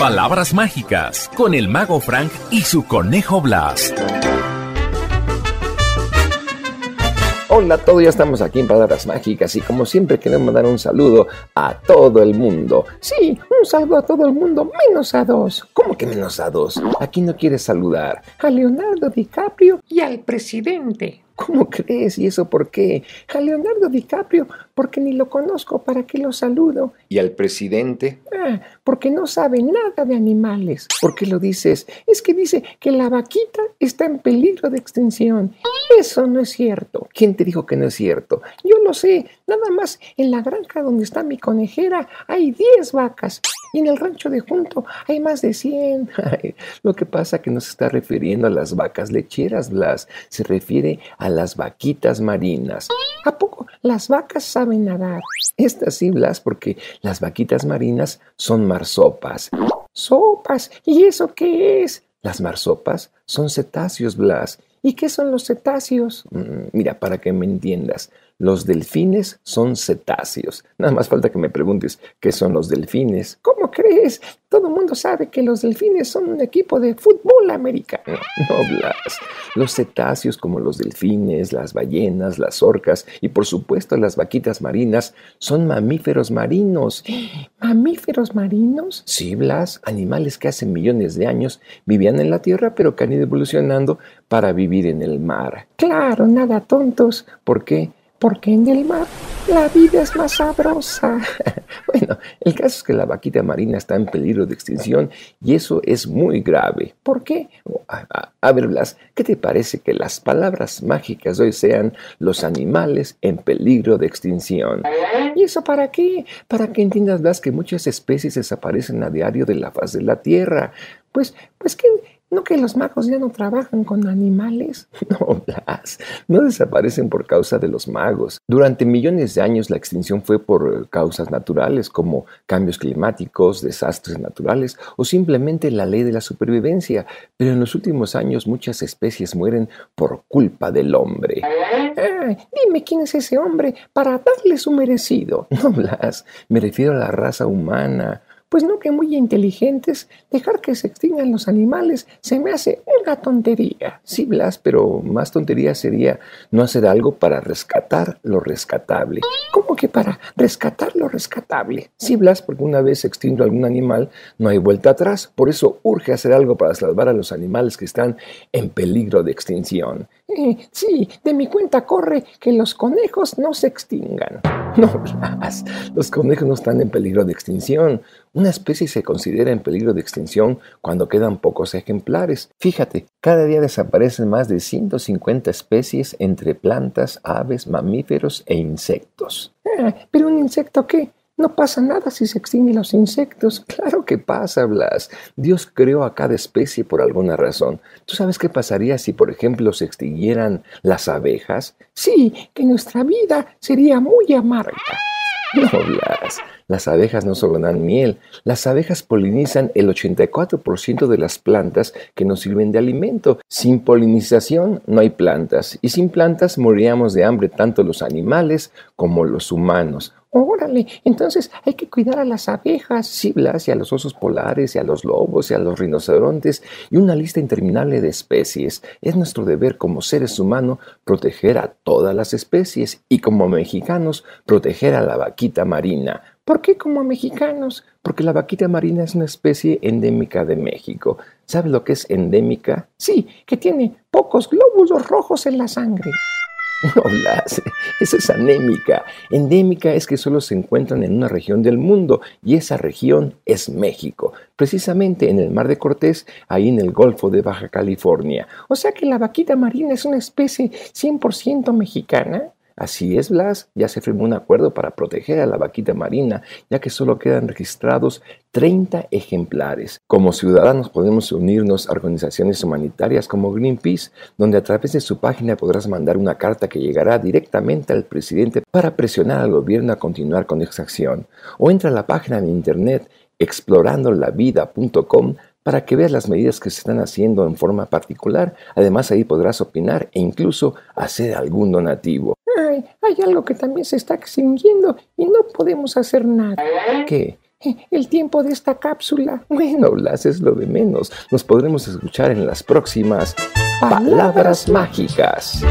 Palabras mágicas con el mago Frank y su conejo Blast. Hola a todos, ya estamos aquí en Palabras Mágicas y como siempre queremos mandar un saludo a todo el mundo. Sí, un saludo a todo el mundo, menos a dos. ¿Cómo que menos a dos? Aquí no quieres saludar? A Leonardo DiCaprio y al presidente. ¿Cómo crees? ¿Y eso por qué? A Leonardo DiCaprio, porque ni lo conozco, ¿para qué lo saludo? ¿Y al presidente? Ah, porque no sabe nada de animales. ¿Por qué lo dices? Es que dice que la vaquita está en peligro de extinción. Eso no es cierto. ¿Quién te dijo que no es cierto? Yo lo sé. Nada más en la granja donde está mi conejera hay 10 vacas. Y en el rancho de junto hay más de 100. lo que pasa que no se está refiriendo a las vacas lecheras, Blas. Se refiere a las vaquitas marinas. ¿A poco las vacas saben nadar? Estas sí, Blas, porque las vaquitas marinas son marsopas. ¡Sopas! ¿Y eso qué es? Las marsopas son cetáceos, Blas. ¿Y qué son los cetáceos? Mm, mira, para que me entiendas. Los delfines son cetáceos. Nada más falta que me preguntes qué son los delfines. ¿Cómo crees? Todo el mundo sabe que los delfines son un equipo de fútbol americano. No, Blas. Los cetáceos como los delfines, las ballenas, las orcas y por supuesto las vaquitas marinas son mamíferos marinos. ¿Mamíferos marinos? Sí, Blas. Animales que hace millones de años vivían en la Tierra pero que han ido evolucionando para vivir en el mar. Claro, nada tontos. ¿Por qué? porque en el mar la vida es más sabrosa. bueno, el caso es que la vaquita marina está en peligro de extinción y eso es muy grave. ¿Por qué? A, ver, Blas, ¿qué te parece que las palabras mágicas hoy sean los animales en peligro de extinción? ¿Y eso para qué? Para que entiendas, Blas, que muchas especies desaparecen a diario de la faz de la Tierra. Pues, pues que no que los magos ya no trabajan con animales. No, Blas, no desaparecen por causa de los magos. Durante millones de años la extinción fue por eh, causas naturales como cambios climáticos, desastres naturales o simplemente la ley de la supervivencia. Pero en los últimos años muchas especies mueren por culpa del hombre. dime quién es ese hombre para darle su merecido. No, Blas, me refiero a la raza humana pues no que muy inteligentes, dejar que se extingan los animales se me hace una tontería. Sí, Blas, pero más tontería sería no hacer algo para rescatar lo rescatable que para rescatar lo rescatable. sí, Blas, porque una vez extinto algún animal, no hay vuelta atrás. Por eso urge hacer algo para salvar a los animales que están en peligro de extinción. Eh, sí, de mi cuenta corre que los conejos no se extingan. No, Blas, los conejos no están en peligro de extinción. Una especie se considera en peligro de extinción cuando quedan pocos ejemplares. Fíjate, cada día desaparecen más de 150 especies entre plantas, aves, mamíferos e insectos pero un insecto qué? No pasa nada si se extinguen los insectos. Claro que pasa, Blas. Dios creó a cada especie por alguna razón. ¿Tú sabes qué pasaría si, por ejemplo, se extinguieran las abejas? Sí, que nuestra vida sería muy amarga. No, las, las abejas no solo dan miel, las abejas polinizan el 84% de las plantas que nos sirven de alimento. Sin polinización no hay plantas y sin plantas moriríamos de hambre tanto los animales como los humanos. Órale, entonces hay que cuidar a las abejas, ciblas y a los osos polares y a los lobos y a los rinocerontes y una lista interminable de especies. Es nuestro deber como seres humanos proteger a todas las especies y como mexicanos proteger a la vaquita marina. ¿Por qué como mexicanos? Porque la vaquita marina es una especie endémica de México. ¿Sabes lo que es endémica? Sí, que tiene pocos glóbulos rojos en la sangre. No, Blas, eso es anémica. Endémica es que solo se encuentran en una región del mundo y esa región es México, precisamente en el Mar de Cortés, ahí en el Golfo de Baja California. O sea que la vaquita marina es una especie 100% mexicana. Así es, Blas, ya se firmó un acuerdo para proteger a la vaquita marina, ya que solo quedan registrados 30 ejemplares. Como ciudadanos podemos unirnos a organizaciones humanitarias como Greenpeace, donde a través de su página podrás mandar una carta que llegará directamente al presidente para presionar al gobierno a continuar con esa acción. O entra a la página de internet explorandolavida.com para que veas las medidas que se están haciendo en forma particular. Además ahí podrás opinar e incluso hacer algún donativo hay, algo que también se está extinguiendo y no podemos hacer nada. ¿Qué? El tiempo de esta cápsula. Bueno, las es lo de menos. Nos podremos escuchar en las próximas palabras mágicas.